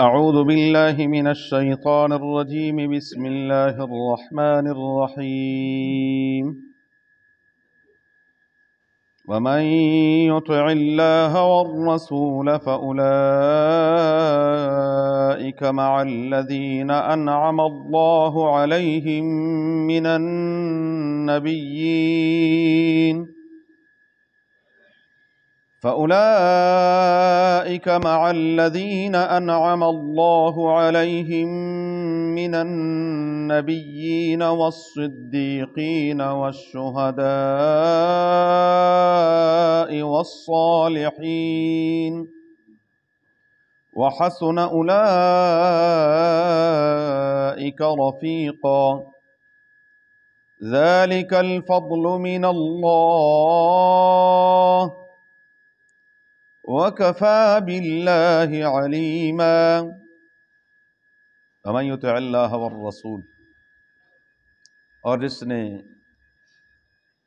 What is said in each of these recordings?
أعوذ بالله من الشيطان الرجيم بسم الله الرحمن الرحيم ومن يطع الله والرسول فأولئك مع الذين أنعم الله عليهم من النبيين فأولئك مع الذين أنعم الله عليهم من النبيين والصديقين والشهداء والصالحين وحسن أولئك رفيقاً ذلك الفضل من الله وكفى بالله عليما فمن یطع الله والرسول اور جس نے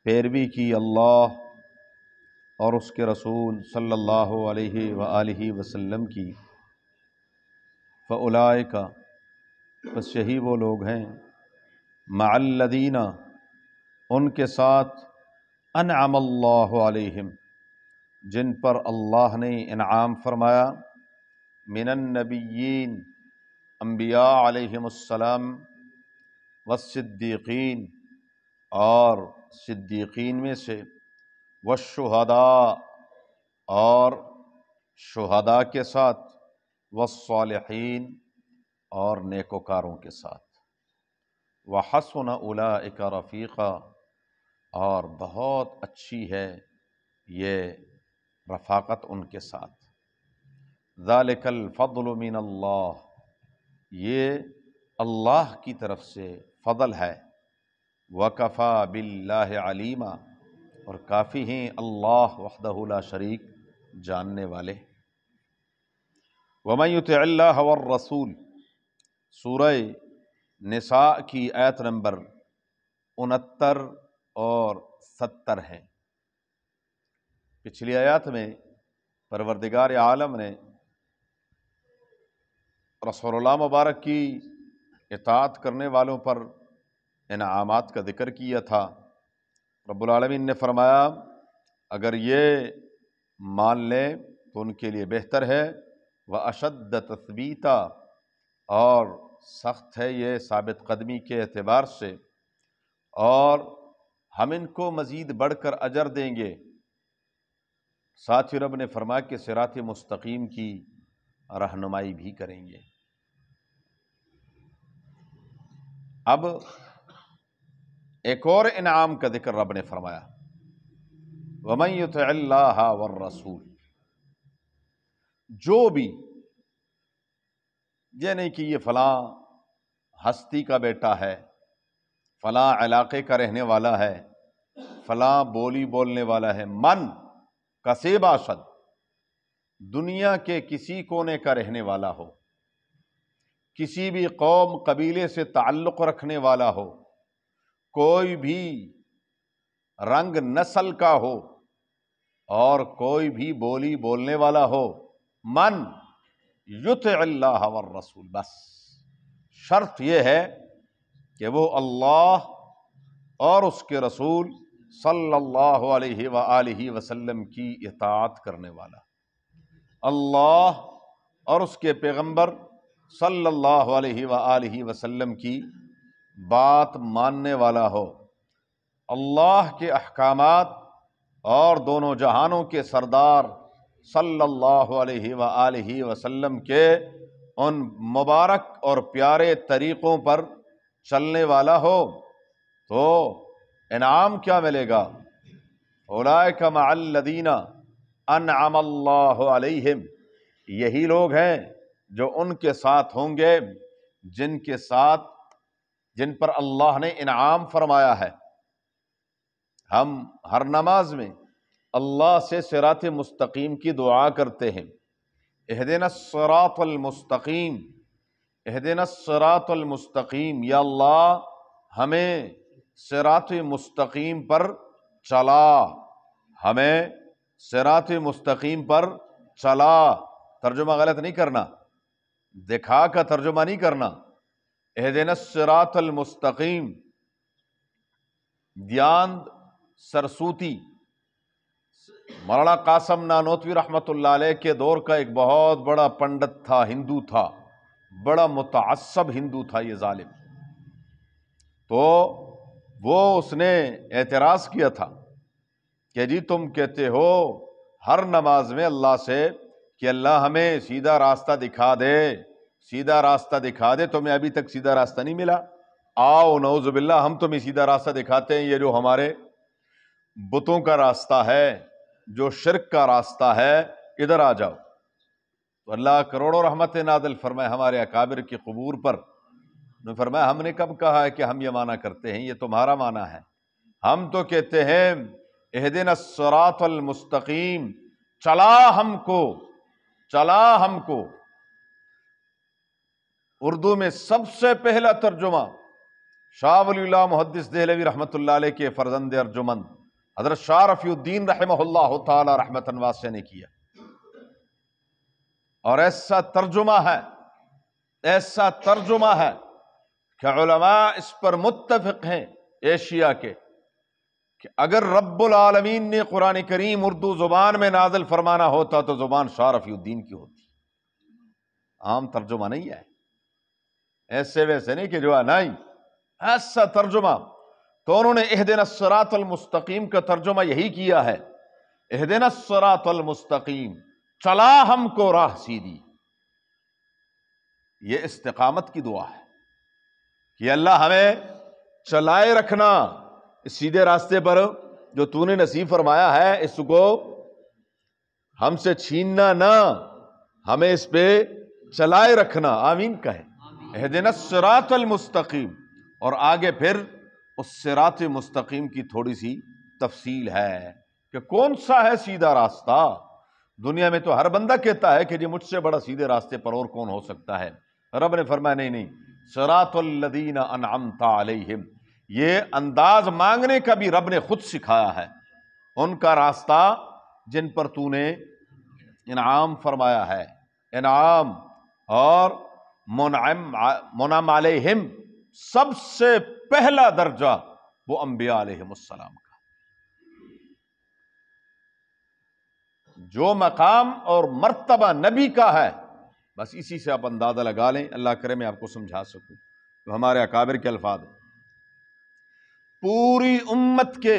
پیروی کی اللہ اور اس کے رسول صلی اللہ علیہ وآلہ وسلم کی فعلائے کا بس یہی وہ لوگ ہیں مع ان کے ساتھ انعم اللہ علیہم جن پر اللہ نے انعام فرمایا النبیین انبیاء علیہم السلام والصدیقین اور صدیقین میں سے والشہداء اور شہداء کے ساتھ والصالحین اور نیک وکاروں کے ساتھ وحسن اولئک رفیقا رفیقہ اور بہت اچھی ہے یہ رفاقت ان کے ساتھ ذالک الفضل من اللہ یہ اللہ کی طرف سے فضل ہے وکفا باللہ علیمہ اور کافی ہیں اللہ وحدہ لا شریک جاننے والے وماط اللہ والرسول سورہ نساء کی آیت نمبر انہتر اور ستر ہیں پچھلی آیات میں پروردگار عالم نے رسول اللہ مبارک کی اطاعت کرنے والوں پر انعامات کا ذکر کیا تھا رب العالمین نے فرمایا اگر یہ مان لیں تو ان کے لیے بہتر ہے وہ اشد تسبیتا اور سخت ہے یہ ثابت قدمی کے اعتبار سے اور ہم ان کو مزید بڑھ کر اجر دیں گے ساتھ ہی رب نے فرمایا کہ سرات مستقیم کی رہنمائی بھی کریں گے اب ایک اور انعام کا ذکر رب نے فرمایا ومئی تو اللہ والرسول جو بھی یعنی کہ یہ فلاں ہستی کا بیٹا ہے فلاں علاقے کا رہنے والا ہے فلاں بولی بولنے والا ہے من کسیب آشد دنیا کے کسی کونے کا رہنے والا ہو کسی بھی قوم قبیلے سے تعلق رکھنے والا ہو کوئی بھی رنگ نسل کا ہو اور کوئی بھی بولی بولنے والا ہو من یت اللہ والرسول بس شرط یہ ہے کہ وہ اللہ اور اس کے رسول صلی اللہ علیہ وآلہ وسلم کی اطاعت کرنے والا اللہ اور اس کے پیغمبر صلی اللہ علیہ وآلہ وسلم کی بات ماننے والا ہو اللہ کے احکامات اور دونوں جہانوں کے سردار صلی اللہ علیہ وآلہ وسلم کے ان مبارک اور پیارے طریقوں پر چلنے والا ہو تو انعام کیا ملے گا اولائے انعم اللہ علیہم یہی لوگ ہیں جو ان کے ساتھ ہوں گے جن کے ساتھ جن پر اللہ نے انعام فرمایا ہے ہم ہر نماز میں اللہ سے صراط مستقیم کی دعا کرتے ہیں الصراط المستقیم الصراط المستقیم یا اللہ ہمیں سرات مستقیم پر چلا ہمیں سرات مستقیم پر چلا ترجمہ غلط نہیں کرنا دکھا کا ترجمہ نہیں کرنا اہدین سرات المستقیم دیاند سرسوتی مرانا قاسم نانوتوی رحمۃ اللہ علیہ کے دور کا ایک بہت بڑا پنڈت تھا ہندو تھا بڑا متعصب ہندو تھا یہ ظالم تو وہ اس نے اعتراض کیا تھا کہ جی تم کہتے ہو ہر نماز میں اللہ سے کہ اللہ ہمیں سیدھا راستہ دکھا دے سیدھا راستہ دکھا دے تمہیں ابھی تک سیدھا راستہ نہیں ملا آؤ نعوذ باللہ ہم تمہیں سیدھا راستہ دکھاتے ہیں یہ جو ہمارے بتوں کا راستہ ہے جو شرک کا راستہ ہے ادھر آ جاؤ تو اللہ کروڑوں رحمت نادل فرمائے ہمارے اکابر کی قبور پر نے فرمایا ہم نے کب کہا ہے کہ ہم یہ معنی کرتے ہیں یہ تمہارا معنی ہے ہم تو کہتے ہیں المستقیم چلا چلا ہم ہم کو کو اردو میں سب سے پہلا ترجمہ شاہ ولی اللہ محدث دہلوی رحمۃ اللہ علیہ کے فرزند ارجمن حضرت شاہ رفی الدین رحمہ اللہ تعالی رحمت انواسی نے کیا اور ایسا ترجمہ ہے ایسا ترجمہ ہے علماء اس پر متفق ہیں ایشیا کے کہ اگر رب العالمین نے قرآن کریم اردو زبان میں نازل فرمانا ہوتا تو زبان شارفی الدین کی ہوتی عام ترجمہ نہیں ہے ایسے ویسے نہیں کہ جو نہیں ایسا ترجمہ تو انہوں نے اہدن السرات المستقیم کا ترجمہ یہی کیا ہے اہدن السرات المستقیم چلا ہم کو راہ سیدھی یہ استقامت کی دعا ہے یہ اللہ ہمیں چلائے رکھنا اس سیدھے راستے پر جو نے نصیب فرمایا ہے اس کو ہم سے چھیننا نہ ہمیں اس پہ چلائے رکھنا آمین کہیں اہدنا سرات المستقیم اور آگے پھر اس سرات مستقیم کی تھوڑی سی تفصیل ہے کہ کون سا ہے سیدھا راستہ دنیا میں تو ہر بندہ کہتا ہے کہ جی مجھ سے بڑا سیدھے راستے پر اور کون ہو سکتا ہے رب نے فرمایا نہیں نہیں سرات الدین انعمتا علیہم یہ انداز مانگنے کا بھی رب نے خود سکھایا ہے ان کا راستہ جن پر تو نے انعام فرمایا ہے انعام اور منعم علیہم سب سے پہلا درجہ وہ انبیاء علیہم السلام کا جو مقام اور مرتبہ نبی کا ہے بس اسی سے آپ اندازہ لگا لیں اللہ کرے میں آپ کو سمجھا سکوں تو ہمارے اکابر کے الفاظ ہیں پوری امت کے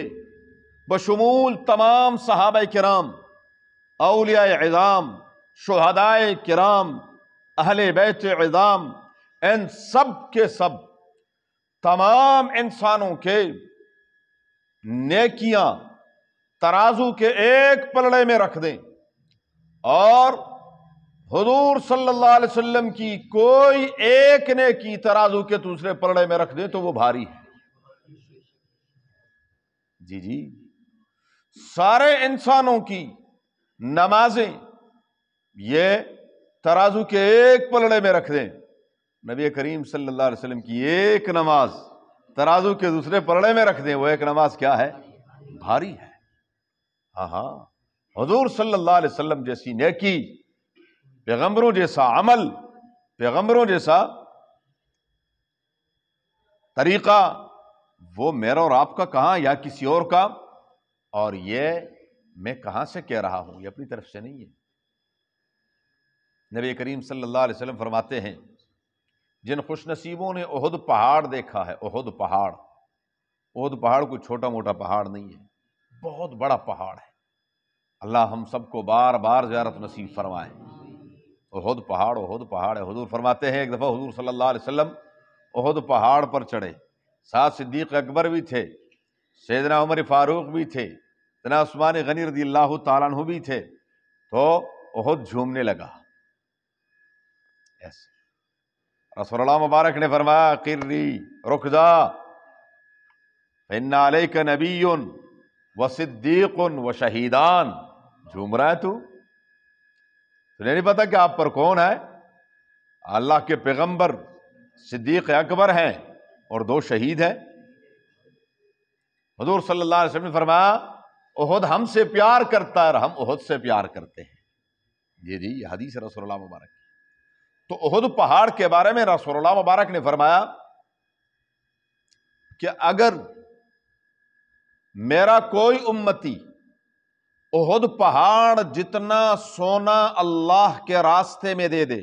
بشمول تمام صحابہ کرام اولیاء عظام شہدائے کرام اہل بیت عظام ان سب کے سب تمام انسانوں کے نیکیاں ترازو کے ایک پلڑے میں رکھ دیں اور حضور صلی اللہ علیہ وسلم کی کوئی ایک نے کی ترازو کے دوسرے پلڑے میں رکھ دیں تو وہ بھاری ہے جی جی سارے انسانوں کی نمازیں یہ ترازو کے ایک پلڑے میں رکھ دیں نبی کریم صلی اللہ علیہ وسلم کی ایک نماز ترازو کے دوسرے پلڑے میں رکھ دیں وہ ایک نماز کیا ہے بھاری ہے ہاں ہاں حضور صلی اللہ علیہ وسلم جیسی نیکی پیغمبروں جیسا عمل پیغمبروں جیسا طریقہ وہ میرا اور آپ کا کہاں یا کسی اور کا اور یہ میں کہاں سے کہہ رہا ہوں یہ اپنی طرف سے نہیں ہے نبی کریم صلی اللہ علیہ وسلم فرماتے ہیں جن خوش نصیبوں نے عہد پہاڑ دیکھا ہے عہد پہاڑ عہد پہاڑ کوئی چھوٹا موٹا پہاڑ نہیں ہے بہت بڑا پہاڑ ہے اللہ ہم سب کو بار بار زیارت نصیب فرمائیں پہاڑ عہد پہاڑ ہے حضور فرماتے ہیں ایک دفعہ حضور صلی اللہ علیہ وسلم عہد پہاڑ پر چڑھے سات صدیق اکبر بھی تھے سیدنا عمر فاروق بھی تھے تنا عثمان غنی رضی اللہ تعالیٰ عنہ بھی تھے تو عہد جھومنے لگا ایسے رسول اللہ مبارک نے فرمایا کرری رک جا علیہ کے نبی و صدیق و شہیدان جھوم رہا ہے تو نہیں پتا کہ آپ پر کون ہے اللہ کے پیغمبر صدیق اکبر ہیں اور دو شہید ہیں حضور صلی اللہ علیہ وسلم نے فرمایا عہد ہم سے پیار کرتا ہے اور ہم عہد سے پیار کرتے ہیں یہ جی یہ حدیث رسول اللہ مبارک تو عہد پہاڑ کے بارے میں رسول اللہ مبارک نے فرمایا کہ اگر میرا کوئی امتی پہاڑ جتنا سونا اللہ کے راستے میں دے دے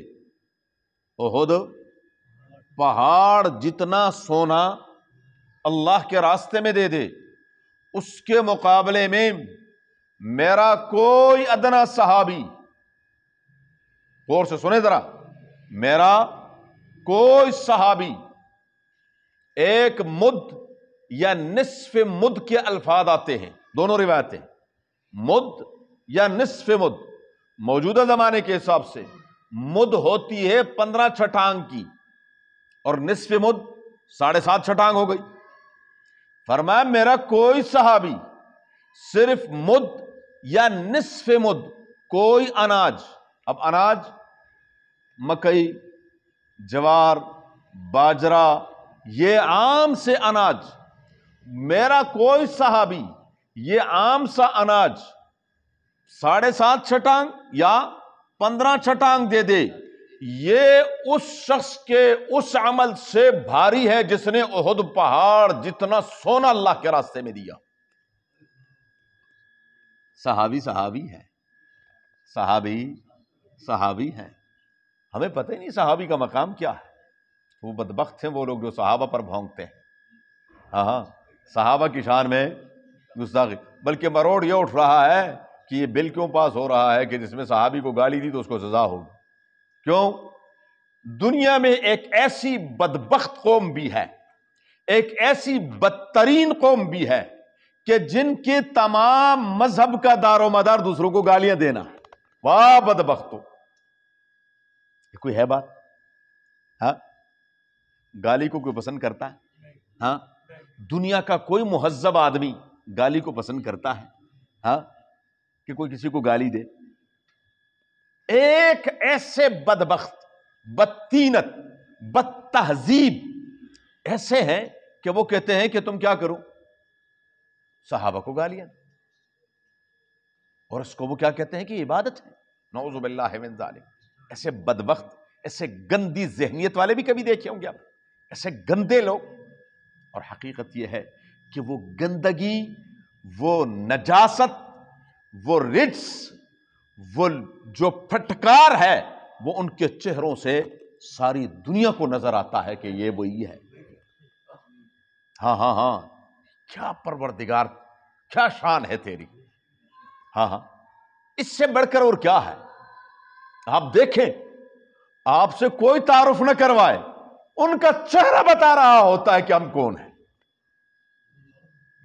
اہد پہاڑ جتنا سونا اللہ کے راستے میں دے دے اس کے مقابلے میں میرا کوئی ادنا صحابی غور سے سنے ذرا میرا کوئی صحابی ایک مد یا نصف مد کے الفاظ آتے ہیں دونوں روایتیں مد یا نصف مد موجودہ زمانے کے حساب سے مد ہوتی ہے پندرہ چھٹانگ کی اور نصف مد ساڑھے سات چھٹانگ ہو گئی فرمایا میرا کوئی صحابی صرف مد یا نصف مد کوئی اناج اب اناج مکئی جوار باجرہ یہ عام سے اناج میرا کوئی صحابی یہ عام سا اناج ساڑھے سات چھٹانگ یا پندرہ چھٹانگ دے دے یہ اس شخص کے اس عمل سے بھاری ہے جس نے اہد پہاڑ جتنا سونا اللہ کے راستے میں دیا صحابی صحابی ہے صحابی صحابی ہے ہمیں پتہ ہی نہیں صحابی کا مقام کیا ہے وہ بدبخت ہیں وہ لوگ جو صحابہ پر بھونگتے ہیں ہاں ہاں صحابہ شان میں گستاخی بلکہ مروڑ یہ اٹھ رہا ہے کہ یہ بل کیوں پاس ہو رہا ہے کہ جس میں صحابی کو گالی دی تو اس کو سزا ہوگی کیوں دنیا میں ایک ایسی بدبخت قوم بھی ہے ایک ایسی بدترین قوم بھی ہے کہ جن کے تمام مذہب کا دار و مدار دوسروں کو گالیاں دینا واہ بد یہ کوئی ہے بات ہاں گالی کو کوئی پسند کرتا ہے ہاں دنیا کا کوئی مہذب آدمی گالی کو پسند کرتا ہے ہاں کہ کوئی کسی کو گالی دے ایک ایسے بدبخت بدتینت بد تہذیب ایسے ہیں کہ وہ کہتے ہیں کہ تم کیا کرو صحابہ کو گالیاں اور اس کو وہ کیا کہتے ہیں کہ عبادت ہے نعوذ باللہ من ذالک ایسے بدبخت ایسے گندی ذہنیت والے بھی کبھی دیکھے ہوں گے آپ ایسے گندے لوگ اور حقیقت یہ ہے کہ وہ گندگی وہ نجاست وہ رجس وہ جو پھٹکار ہے وہ ان کے چہروں سے ساری دنیا کو نظر آتا ہے کہ یہ وہی ہے ہاں ہاں ہاں کیا پروردگار کیا شان ہے تیری ہاں ہاں اس سے بڑھ کر اور کیا ہے آپ دیکھیں آپ سے کوئی تعارف نہ کروائے ان کا چہرہ بتا رہا ہوتا ہے کہ ہم کون ہیں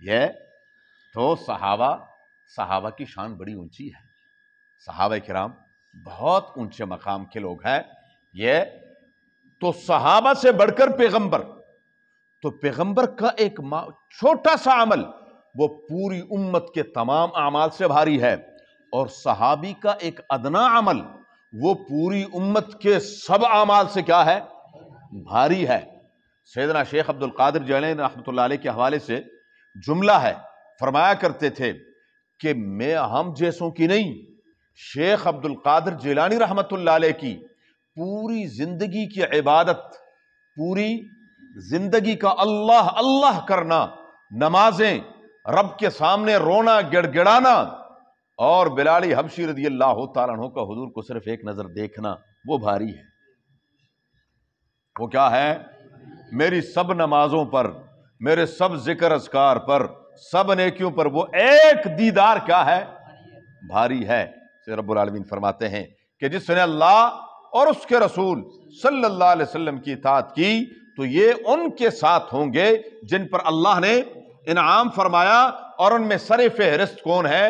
یہ تو صحابہ صحابہ کی شان بڑی اونچی ہے صحابہ کرام بہت اونچے مقام کے لوگ ہیں یہ تو صحابہ سے بڑھ کر پیغمبر تو پیغمبر کا ایک چھوٹا سا عمل وہ پوری امت کے تمام اعمال سے بھاری ہے اور صحابی کا ایک ادنا عمل وہ پوری امت کے سب اعمال سے کیا ہے بھاری ہے سیدنا شیخ عبد القادر جلین رحمۃ اللہ علیہ کے حوالے سے جملہ ہے فرمایا کرتے تھے کہ میں ہم جیسوں کی نہیں شیخ عبد القادر اللہ علیہ کی پوری زندگی کی عبادت پوری زندگی کا اللہ اللہ کرنا نمازیں رب کے سامنے رونا گڑ گڑانا اور بلالی حبشی رضی اللہ تعالیٰ عنہ کا حضور کو صرف ایک نظر دیکھنا وہ بھاری ہے وہ کیا ہے میری سب نمازوں پر میرے سب ذکر اذکار پر سب نیکیوں پر وہ ایک دیدار کیا ہے بھاری ہے رب العالمین فرماتے ہیں کہ جس نے اللہ اور اس کے رسول صلی اللہ علیہ وسلم کی کی اطاعت تو یہ ان کے ساتھ ہوں گے جن پر اللہ نے انعام فرمایا اور ان میں سر فہرست کون ہے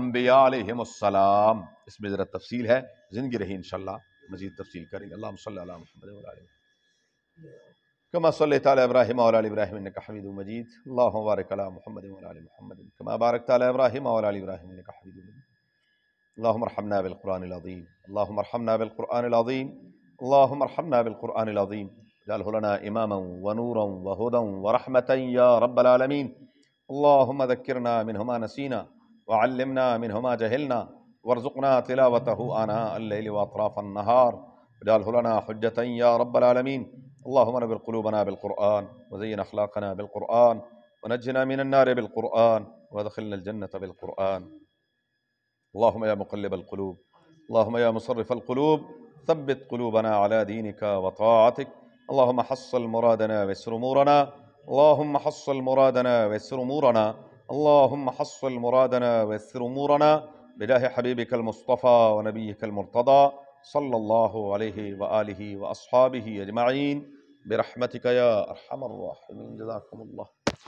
انبیاء علیہم السلام اس میں ذرا تفصیل ہے زندگی رہی انشاءاللہ مزید تفصیل کریں گے اللہ صلی اللہ علیہ وسلم كما صليت على ابراهيم وعلى ال ابراهيم انك حميد مجيد اللهم بارك على محمد وعلى ال محمد كما باركت على ابراهيم وعلى ال ابراهيم انك حميد مجيد اللهم ارحمنا بالقران العظيم اللهم ارحمنا بالقران العظيم اللهم ارحمنا بالقران العظيم اجعله لنا اماما ونورا وهدى ورحمه يا رب العالمين اللهم ذكرنا منهما نسينا وعلمنا منهما جهلنا وارزقنا تلاوته اناء الليل واطراف النهار اجعله لنا حجه يا رب العالمين اللهم نبل قلوبنا بالقرآن وزين أخلاقنا بالقرآن ونجنا من النار بالقرآن وادخلنا الجنة بالقرآن اللهم يا مقلب القلوب اللهم يا مصرف القلوب ثبت قلوبنا على دينك وطاعتك اللهم حصل مرادنا ويسر أمورنا اللهم حصل مرادنا ويسر أمورنا اللهم حصل مرادنا ويسر أمورنا بجاه حبيبك المصطفى ونبيك المرتضى صلی اللہ علیہ وآلہ اجمعین برحمتک یا ارحم الراحمین جزاکم اللہ